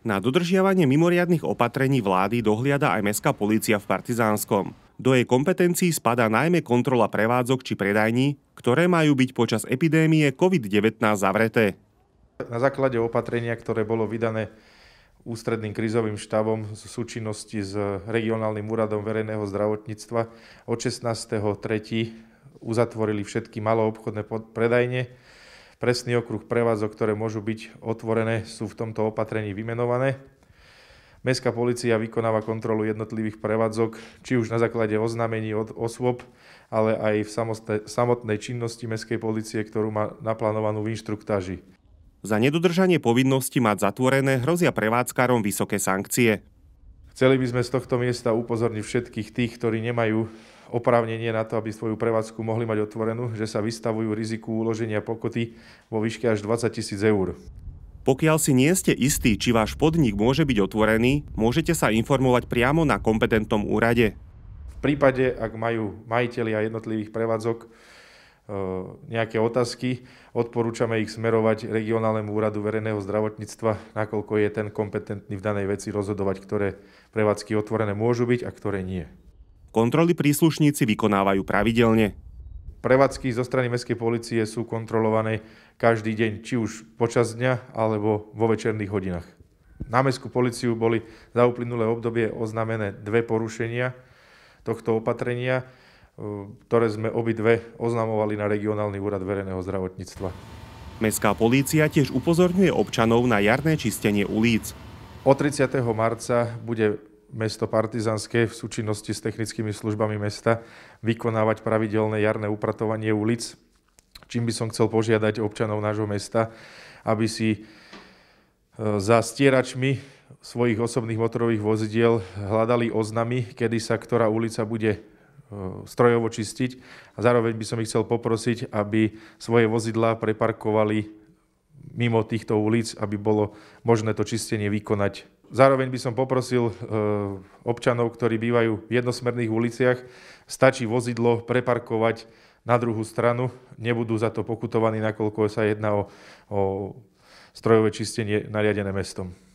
Na dodržiavanie mimoriadnych opatrení vlády dohliada aj mestská polícia v Partizánskom. Do jej kompetencií spadá najmä kontrola prevádzok či predajní, ktoré majú byť počas epidémie COVID-19 zavreté. Na základe opatrenia, ktoré bolo vydané ústredným krizovým štábom v súčinnosti s regionálnym úradom verejného zdravotníctva, od 16.3. uzatvorili všetky maloobchodné predajne, Presný okruh prevádzok, ktoré môžu byť otvorené, sú v tomto opatrení vymenované. Mestská policia vykonáva kontrolu jednotlivých prevádzok, či už na základe oznámení od osôb, ale aj v samotnej činnosti Mestskej policie, ktorú má naplánovanú v inštruktáži. Za nedodržanie povinnosti mať zatvorené hrozia prevádzkárom vysoké sankcie. Chceli by sme z tohto miesta upozorniť všetkých tých, ktorí nemajú oprávnenie na to, aby svoju prevádzku mohli mať otvorenú, že sa vystavujú riziku uloženia pokuty vo výške až 20 tisíc eur. Pokiaľ si nie ste istí, či váš podnik môže byť otvorený, môžete sa informovať priamo na kompetentnom úrade. V prípade, ak majú majiteľi a jednotlivých prevádzok e, nejaké otázky, odporúčame ich smerovať regionálnemu úradu verejného zdravotníctva, nakoľko je ten kompetentný v danej veci rozhodovať, ktoré prevádzky otvorené môžu byť a ktoré nie. Kontroly príslušníci vykonávajú pravidelne. Prevádzky zo strany mestskej policie sú kontrolované každý deň, či už počas dňa alebo vo večerných hodinách. Na mestskú policiu boli za uplynulé obdobie oznamené dve porušenia tohto opatrenia, e, ktoré sme obidve oznamovali na regionálny úrad verejného zdravotníctva. Mestská polícia tiež upozorňuje občanov na jarné čistenie ulic. Od 30. marca bude mesto Partizanské v súčinnosti s technickými službami mesta vykonávať pravidelné jarné upratovanie ulic, čím by som chcel požiadať občanov nášho mesta, aby si e, za stieračmi svojich osobných motorových vozidiel hľadali oznamy, kedy sa ktorá ulica bude e, strojovo čistiť. A zároveň by som ich chcel poprosiť, aby svoje vozidlá preparkovali mimo týchto ulic, aby bolo možné to čistenie vykonať Zároveň by som poprosil eh, občanov, ktorí bývajú v jednosmerných uliciach, stačí vozidlo preparkovať na druhú stranu, nebudú za to pokutovaní, nakoľko sa jedná o, o strojové čistenie nariadené mestom.